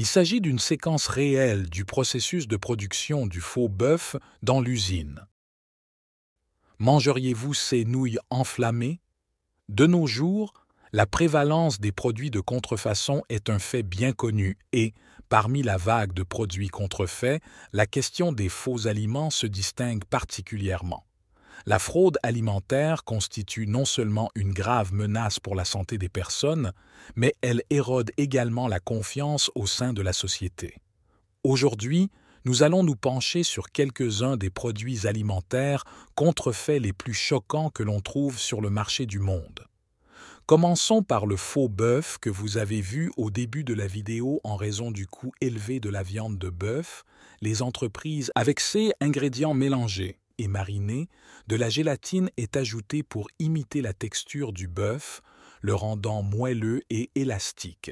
Il s'agit d'une séquence réelle du processus de production du faux bœuf dans l'usine. Mangeriez-vous ces nouilles enflammées De nos jours, la prévalence des produits de contrefaçon est un fait bien connu et, parmi la vague de produits contrefaits, la question des faux aliments se distingue particulièrement. La fraude alimentaire constitue non seulement une grave menace pour la santé des personnes, mais elle érode également la confiance au sein de la société. Aujourd'hui, nous allons nous pencher sur quelques-uns des produits alimentaires contrefaits les plus choquants que l'on trouve sur le marché du monde. Commençons par le faux bœuf que vous avez vu au début de la vidéo en raison du coût élevé de la viande de bœuf, les entreprises avec ces ingrédients mélangés et mariné, de la gélatine est ajoutée pour imiter la texture du bœuf, le rendant moelleux et élastique.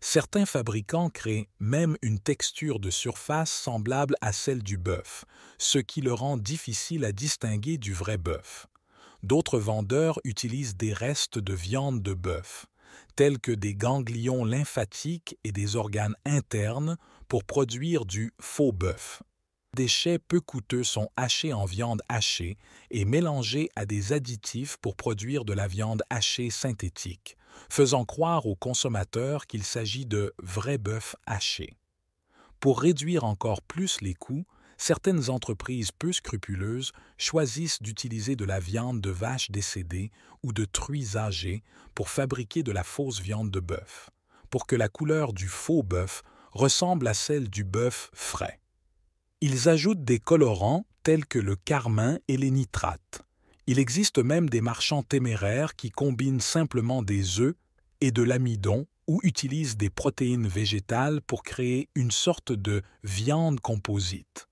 Certains fabricants créent même une texture de surface semblable à celle du bœuf, ce qui le rend difficile à distinguer du vrai bœuf. D'autres vendeurs utilisent des restes de viande de bœuf, tels que des ganglions lymphatiques et des organes internes, pour produire du faux bœuf déchets peu coûteux sont hachés en viande hachée et mélangés à des additifs pour produire de la viande hachée synthétique, faisant croire aux consommateurs qu'il s'agit de vrai bœuf haché. Pour réduire encore plus les coûts, certaines entreprises peu scrupuleuses choisissent d'utiliser de la viande de vache décédée ou de truies âgées pour fabriquer de la fausse viande de bœuf, pour que la couleur du faux bœuf ressemble à celle du bœuf frais. Ils ajoutent des colorants tels que le carmin et les nitrates. Il existe même des marchands téméraires qui combinent simplement des œufs et de l'amidon ou utilisent des protéines végétales pour créer une sorte de viande composite.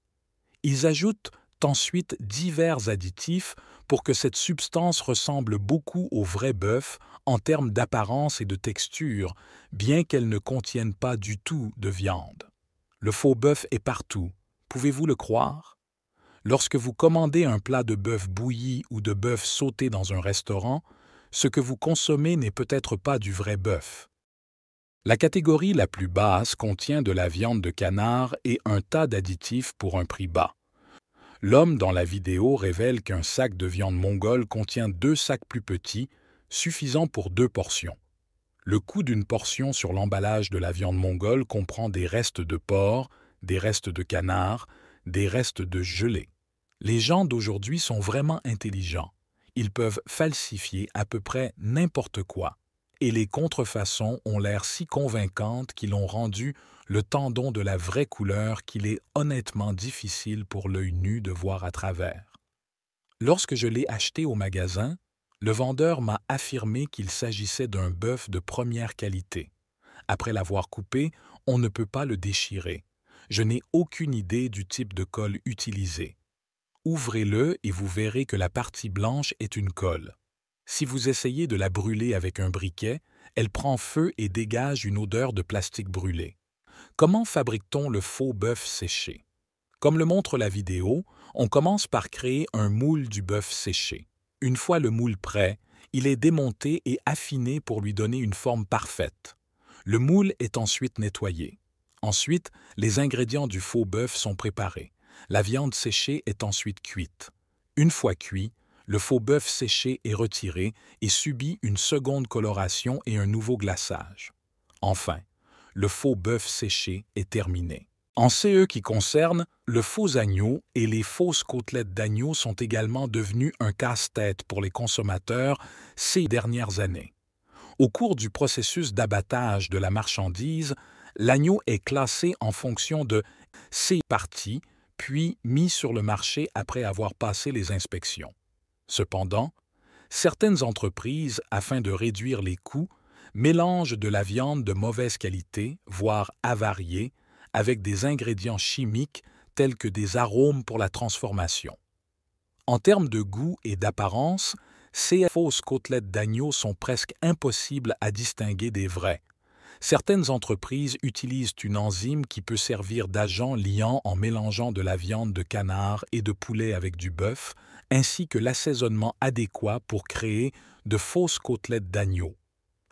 Ils ajoutent ensuite divers additifs pour que cette substance ressemble beaucoup au vrai bœuf en termes d'apparence et de texture, bien qu'elle ne contienne pas du tout de viande. Le faux bœuf est partout, Pouvez-vous le croire? Lorsque vous commandez un plat de bœuf bouilli ou de bœuf sauté dans un restaurant, ce que vous consommez n'est peut-être pas du vrai bœuf. La catégorie la plus basse contient de la viande de canard et un tas d'additifs pour un prix bas. L'homme dans la vidéo révèle qu'un sac de viande mongole contient deux sacs plus petits, suffisants pour deux portions. Le coût d'une portion sur l'emballage de la viande mongole comprend des restes de porc, des restes de canard, des restes de gelée. Les gens d'aujourd'hui sont vraiment intelligents. Ils peuvent falsifier à peu près n'importe quoi. Et les contrefaçons ont l'air si convaincantes qu'ils ont rendu le tendon de la vraie couleur qu'il est honnêtement difficile pour l'œil nu de voir à travers. Lorsque je l'ai acheté au magasin, le vendeur m'a affirmé qu'il s'agissait d'un bœuf de première qualité. Après l'avoir coupé, on ne peut pas le déchirer. Je n'ai aucune idée du type de colle utilisé. Ouvrez-le et vous verrez que la partie blanche est une colle. Si vous essayez de la brûler avec un briquet, elle prend feu et dégage une odeur de plastique brûlé. Comment fabrique-t-on le faux bœuf séché? Comme le montre la vidéo, on commence par créer un moule du bœuf séché. Une fois le moule prêt, il est démonté et affiné pour lui donner une forme parfaite. Le moule est ensuite nettoyé. Ensuite, les ingrédients du faux bœuf sont préparés. La viande séchée est ensuite cuite. Une fois cuit, le faux bœuf séché est retiré et subit une seconde coloration et un nouveau glaçage. Enfin, le faux bœuf séché est terminé. En CE qui concerne, le faux agneau et les fausses côtelettes d'agneau sont également devenus un casse-tête pour les consommateurs ces dernières années. Au cours du processus d'abattage de la marchandise, L'agneau est classé en fonction de ses parties, puis mis sur le marché après avoir passé les inspections. Cependant, certaines entreprises, afin de réduire les coûts, mélangent de la viande de mauvaise qualité, voire avariée, avec des ingrédients chimiques tels que des arômes pour la transformation. En termes de goût et d'apparence, ces fausses côtelettes d'agneau sont presque impossibles à distinguer des vraies, Certaines entreprises utilisent une enzyme qui peut servir d'agent liant en mélangeant de la viande de canard et de poulet avec du bœuf, ainsi que l'assaisonnement adéquat pour créer de fausses côtelettes d'agneau.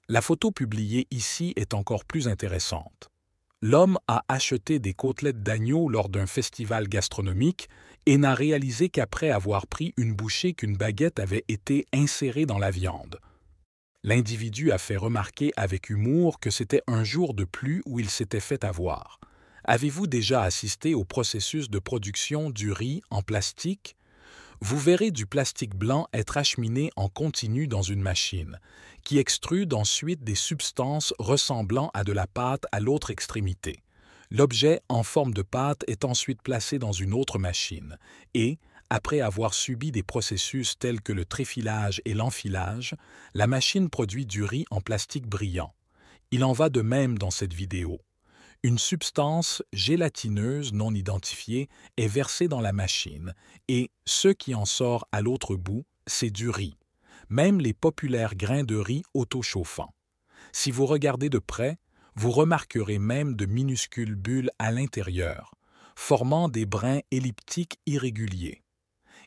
La photo publiée ici est encore plus intéressante. L'homme a acheté des côtelettes d'agneau lors d'un festival gastronomique et n'a réalisé qu'après avoir pris une bouchée qu'une baguette avait été insérée dans la viande. L'individu a fait remarquer avec humour que c'était un jour de plus où il s'était fait avoir. Avez-vous déjà assisté au processus de production du riz en plastique Vous verrez du plastique blanc être acheminé en continu dans une machine, qui extrude ensuite des substances ressemblant à de la pâte à l'autre extrémité. L'objet en forme de pâte est ensuite placé dans une autre machine et, après avoir subi des processus tels que le tréfilage et l'enfilage, la machine produit du riz en plastique brillant. Il en va de même dans cette vidéo. Une substance gélatineuse non identifiée est versée dans la machine et ce qui en sort à l'autre bout, c'est du riz, même les populaires grains de riz autochauffants. Si vous regardez de près, vous remarquerez même de minuscules bulles à l'intérieur, formant des brins elliptiques irréguliers.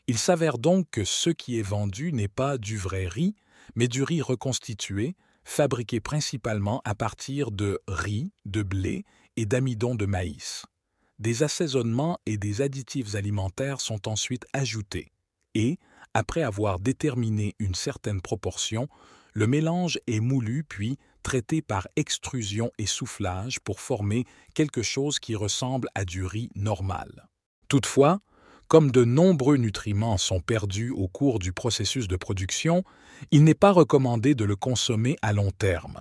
Il s'avère donc que ce qui est vendu n'est pas du vrai riz, mais du riz reconstitué, fabriqué principalement à partir de riz, de blé et d'amidon de maïs. Des assaisonnements et des additifs alimentaires sont ensuite ajoutés et, après avoir déterminé une certaine proportion, le mélange est moulu puis traité par extrusion et soufflage pour former quelque chose qui ressemble à du riz normal. Toutefois, comme de nombreux nutriments sont perdus au cours du processus de production, il n'est pas recommandé de le consommer à long terme.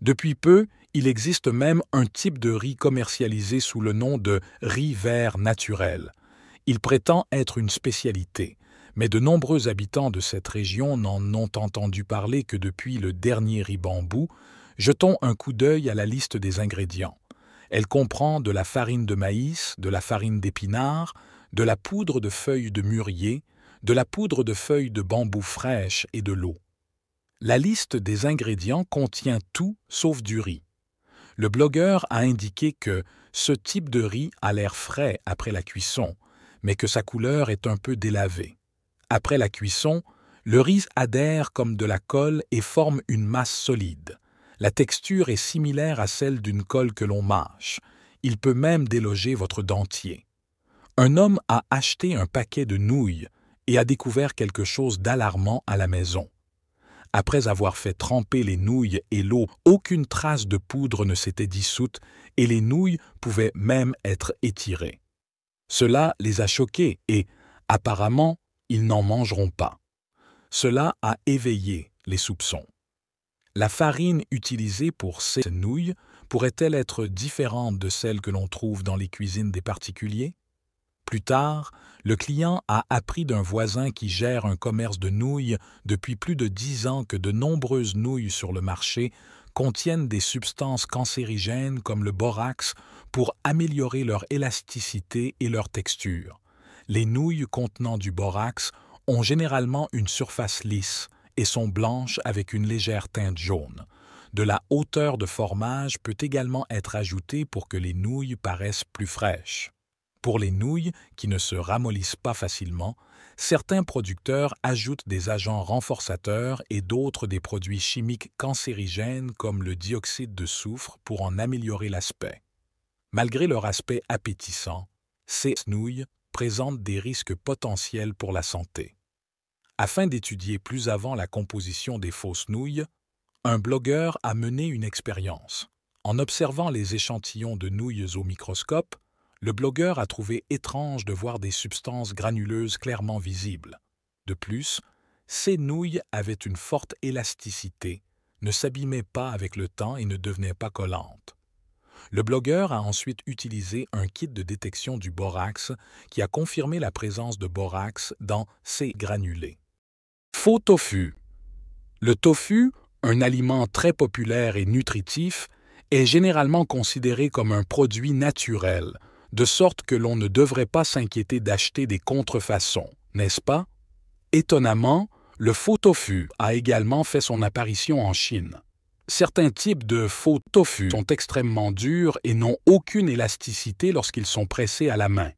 Depuis peu, il existe même un type de riz commercialisé sous le nom de riz vert naturel. Il prétend être une spécialité, mais de nombreux habitants de cette région n'en ont entendu parler que depuis le dernier riz bambou. Jetons un coup d'œil à la liste des ingrédients. Elle comprend de la farine de maïs, de la farine d'épinard, de la poudre de feuilles de mûrier, de la poudre de feuilles de bambou fraîche et de l'eau. La liste des ingrédients contient tout sauf du riz. Le blogueur a indiqué que ce type de riz a l'air frais après la cuisson, mais que sa couleur est un peu délavée. Après la cuisson, le riz adhère comme de la colle et forme une masse solide. La texture est similaire à celle d'une colle que l'on mâche. Il peut même déloger votre dentier. Un homme a acheté un paquet de nouilles et a découvert quelque chose d'alarmant à la maison. Après avoir fait tremper les nouilles et l'eau, aucune trace de poudre ne s'était dissoute et les nouilles pouvaient même être étirées. Cela les a choqués et, apparemment, ils n'en mangeront pas. Cela a éveillé les soupçons. La farine utilisée pour ces nouilles pourrait-elle être différente de celle que l'on trouve dans les cuisines des particuliers plus tard, le client a appris d'un voisin qui gère un commerce de nouilles depuis plus de dix ans que de nombreuses nouilles sur le marché contiennent des substances cancérigènes comme le borax pour améliorer leur élasticité et leur texture. Les nouilles contenant du borax ont généralement une surface lisse et sont blanches avec une légère teinte jaune. De la hauteur de formage peut également être ajoutée pour que les nouilles paraissent plus fraîches. Pour les nouilles, qui ne se ramollissent pas facilement, certains producteurs ajoutent des agents renforçateurs et d'autres des produits chimiques cancérigènes comme le dioxyde de soufre pour en améliorer l'aspect. Malgré leur aspect appétissant, ces nouilles présentent des risques potentiels pour la santé. Afin d'étudier plus avant la composition des fausses nouilles, un blogueur a mené une expérience. En observant les échantillons de nouilles au microscope, le blogueur a trouvé étrange de voir des substances granuleuses clairement visibles. De plus, ces nouilles avaient une forte élasticité, ne s'abîmaient pas avec le temps et ne devenaient pas collantes. Le blogueur a ensuite utilisé un kit de détection du borax qui a confirmé la présence de borax dans ces granulés. Faux tofu. Le tofu, un aliment très populaire et nutritif, est généralement considéré comme un produit naturel, de sorte que l'on ne devrait pas s'inquiéter d'acheter des contrefaçons, n'est-ce pas Étonnamment, le faux tofu a également fait son apparition en Chine. Certains types de faux tofu sont extrêmement durs et n'ont aucune élasticité lorsqu'ils sont pressés à la main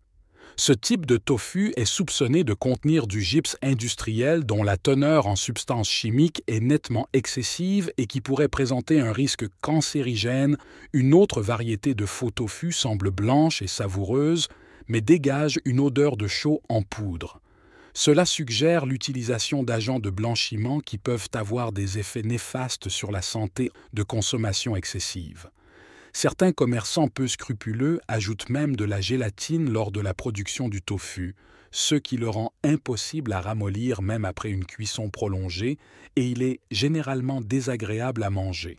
ce type de tofu est soupçonné de contenir du gypse industriel dont la teneur en substances chimiques est nettement excessive et qui pourrait présenter un risque cancérigène. Une autre variété de faux tofu semble blanche et savoureuse, mais dégage une odeur de chaux en poudre. Cela suggère l'utilisation d'agents de blanchiment qui peuvent avoir des effets néfastes sur la santé de consommation excessive. Certains commerçants peu scrupuleux ajoutent même de la gélatine lors de la production du tofu, ce qui le rend impossible à ramollir même après une cuisson prolongée, et il est généralement désagréable à manger.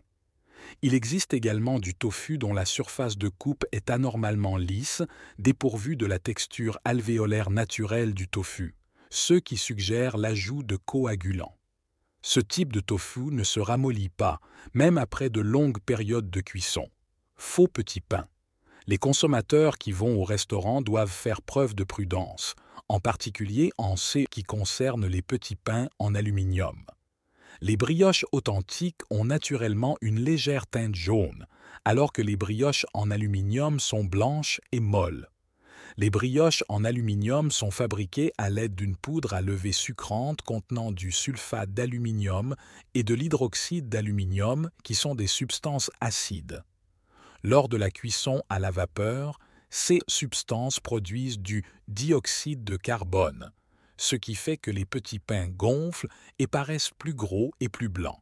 Il existe également du tofu dont la surface de coupe est anormalement lisse, dépourvue de la texture alvéolaire naturelle du tofu, ce qui suggère l'ajout de coagulants. Ce type de tofu ne se ramollit pas, même après de longues périodes de cuisson faux petits pains. Les consommateurs qui vont au restaurant doivent faire preuve de prudence, en particulier en ce qui concerne les petits pains en aluminium. Les brioches authentiques ont naturellement une légère teinte jaune, alors que les brioches en aluminium sont blanches et molles. Les brioches en aluminium sont fabriquées à l'aide d'une poudre à levée sucrante contenant du sulfate d'aluminium et de l'hydroxyde d'aluminium qui sont des substances acides. Lors de la cuisson à la vapeur, ces substances produisent du dioxyde de carbone, ce qui fait que les petits pains gonflent et paraissent plus gros et plus blancs.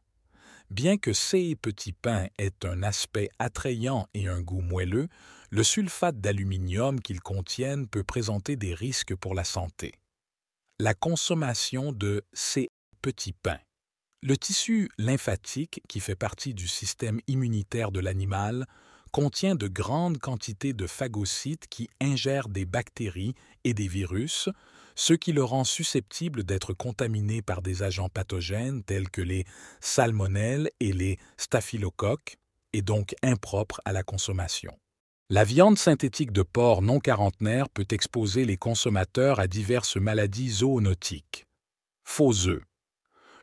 Bien que ces petits pains aient un aspect attrayant et un goût moelleux, le sulfate d'aluminium qu'ils contiennent peut présenter des risques pour la santé. La consommation de ces petits pains. Le tissu lymphatique, qui fait partie du système immunitaire de l'animal, contient de grandes quantités de phagocytes qui ingèrent des bactéries et des virus, ce qui le rend susceptible d'être contaminé par des agents pathogènes tels que les salmonelles et les staphylocoques, et donc impropre à la consommation. La viande synthétique de porc non quarantenaire peut exposer les consommateurs à diverses maladies zoonotiques. Faux œufs.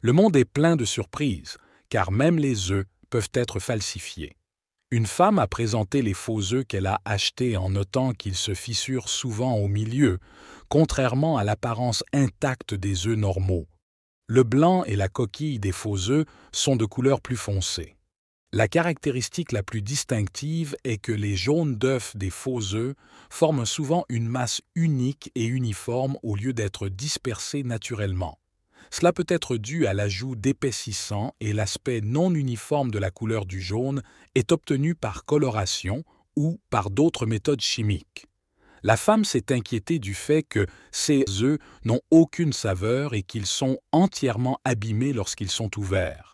Le monde est plein de surprises, car même les œufs peuvent être falsifiés. Une femme a présenté les faux œufs qu'elle a achetés en notant qu'ils se fissurent souvent au milieu, contrairement à l'apparence intacte des œufs normaux. Le blanc et la coquille des faux œufs sont de couleur plus foncée. La caractéristique la plus distinctive est que les jaunes d'œufs des faux œufs forment souvent une masse unique et uniforme au lieu d'être dispersés naturellement. Cela peut être dû à l'ajout d'épaississant et l'aspect non uniforme de la couleur du jaune est obtenu par coloration ou par d'autres méthodes chimiques. La femme s'est inquiétée du fait que ces œufs n'ont aucune saveur et qu'ils sont entièrement abîmés lorsqu'ils sont ouverts.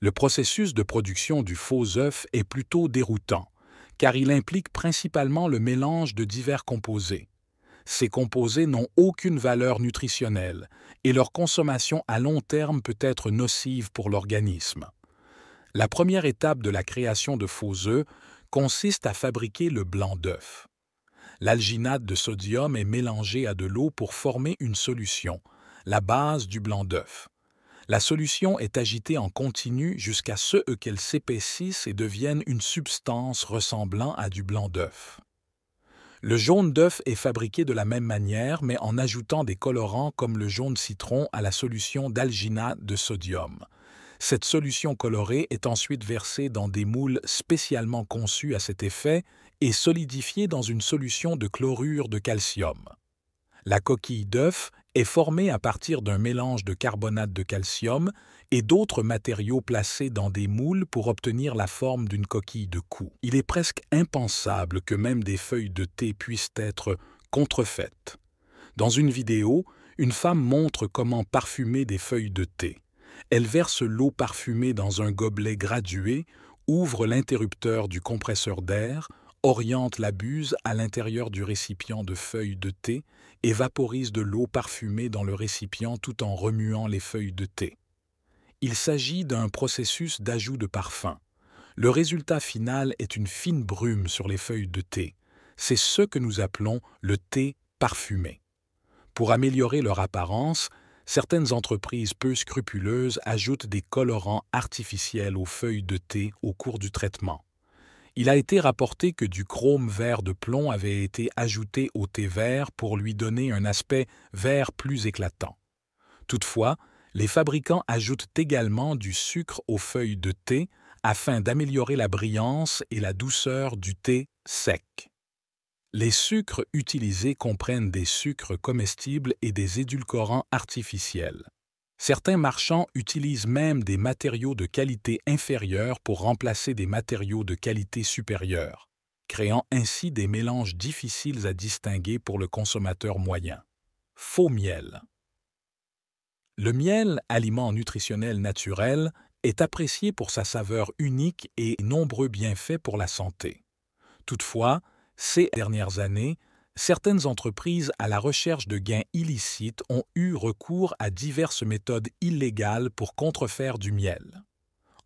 Le processus de production du faux œuf est plutôt déroutant, car il implique principalement le mélange de divers composés. Ces composés n'ont aucune valeur nutritionnelle et leur consommation à long terme peut être nocive pour l'organisme. La première étape de la création de faux œufs consiste à fabriquer le blanc d'œuf. L'alginate de sodium est mélangé à de l'eau pour former une solution, la base du blanc d'œuf. La solution est agitée en continu jusqu'à ce qu'elle s'épaississe et devienne une substance ressemblant à du blanc d'œuf. Le jaune d'œuf est fabriqué de la même manière, mais en ajoutant des colorants comme le jaune citron à la solution d'alginat de sodium. Cette solution colorée est ensuite versée dans des moules spécialement conçus à cet effet et solidifiée dans une solution de chlorure de calcium. La coquille d'œuf est formée à partir d'un mélange de carbonate de calcium et d'autres matériaux placés dans des moules pour obtenir la forme d'une coquille de cou. Il est presque impensable que même des feuilles de thé puissent être contrefaites. Dans une vidéo, une femme montre comment parfumer des feuilles de thé. Elle verse l'eau parfumée dans un gobelet gradué, ouvre l'interrupteur du compresseur d'air, oriente la buse à l'intérieur du récipient de feuilles de thé et vaporise de l'eau parfumée dans le récipient tout en remuant les feuilles de thé. Il s'agit d'un processus d'ajout de parfum. Le résultat final est une fine brume sur les feuilles de thé. C'est ce que nous appelons le thé parfumé. Pour améliorer leur apparence, certaines entreprises peu scrupuleuses ajoutent des colorants artificiels aux feuilles de thé au cours du traitement. Il a été rapporté que du chrome vert de plomb avait été ajouté au thé vert pour lui donner un aspect vert plus éclatant. Toutefois, les fabricants ajoutent également du sucre aux feuilles de thé afin d'améliorer la brillance et la douceur du thé sec. Les sucres utilisés comprennent des sucres comestibles et des édulcorants artificiels. Certains marchands utilisent même des matériaux de qualité inférieure pour remplacer des matériaux de qualité supérieure, créant ainsi des mélanges difficiles à distinguer pour le consommateur moyen. Faux miel. Le miel, aliment nutritionnel naturel, est apprécié pour sa saveur unique et nombreux bienfaits pour la santé. Toutefois, ces dernières années, certaines entreprises à la recherche de gains illicites ont eu recours à diverses méthodes illégales pour contrefaire du miel.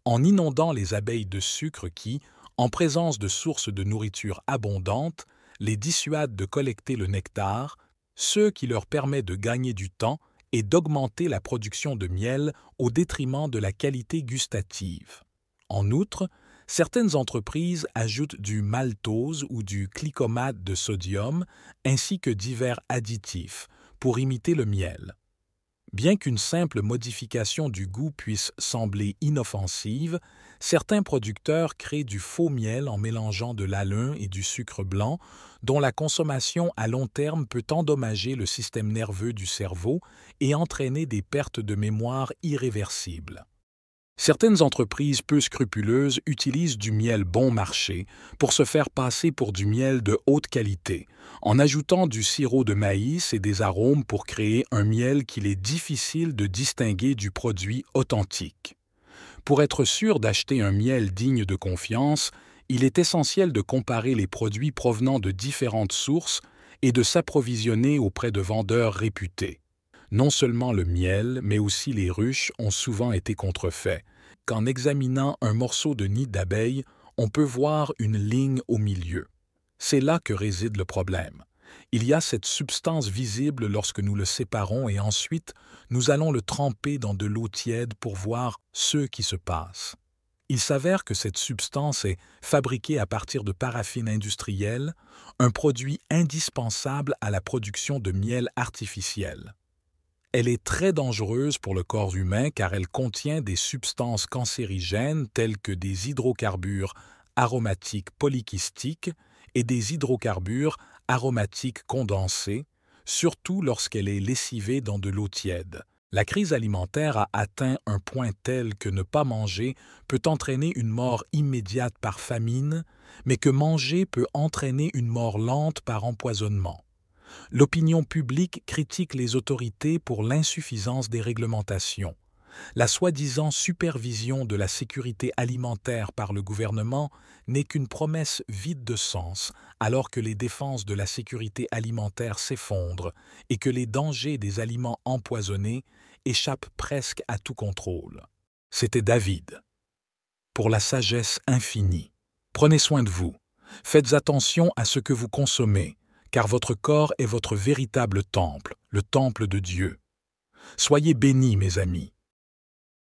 En inondant les abeilles de sucre qui, en présence de sources de nourriture abondantes, les dissuadent de collecter le nectar, ce qui leur permet de gagner du temps et d'augmenter la production de miel au détriment de la qualité gustative. En outre, Certaines entreprises ajoutent du maltose ou du clicomate de sodium ainsi que divers additifs pour imiter le miel. Bien qu'une simple modification du goût puisse sembler inoffensive, certains producteurs créent du faux miel en mélangeant de l'alun et du sucre blanc, dont la consommation à long terme peut endommager le système nerveux du cerveau et entraîner des pertes de mémoire irréversibles. Certaines entreprises peu scrupuleuses utilisent du miel bon marché pour se faire passer pour du miel de haute qualité, en ajoutant du sirop de maïs et des arômes pour créer un miel qu'il est difficile de distinguer du produit authentique. Pour être sûr d'acheter un miel digne de confiance, il est essentiel de comparer les produits provenant de différentes sources et de s'approvisionner auprès de vendeurs réputés non seulement le miel, mais aussi les ruches ont souvent été contrefaits, qu'en examinant un morceau de nid d'abeille, on peut voir une ligne au milieu. C'est là que réside le problème. Il y a cette substance visible lorsque nous le séparons et ensuite nous allons le tremper dans de l'eau tiède pour voir ce qui se passe. Il s'avère que cette substance est fabriquée à partir de paraffine industrielle, un produit indispensable à la production de miel artificiel. Elle est très dangereuse pour le corps humain car elle contient des substances cancérigènes telles que des hydrocarbures aromatiques polykystiques et des hydrocarbures aromatiques condensés, surtout lorsqu'elle est lessivée dans de l'eau tiède. La crise alimentaire a atteint un point tel que ne pas manger peut entraîner une mort immédiate par famine, mais que manger peut entraîner une mort lente par empoisonnement. L'opinion publique critique les autorités pour l'insuffisance des réglementations. La soi-disant supervision de la sécurité alimentaire par le gouvernement n'est qu'une promesse vide de sens alors que les défenses de la sécurité alimentaire s'effondrent et que les dangers des aliments empoisonnés échappent presque à tout contrôle. C'était David. Pour la sagesse infinie, prenez soin de vous. Faites attention à ce que vous consommez, car votre corps est votre véritable temple, le temple de Dieu. Soyez bénis, mes amis.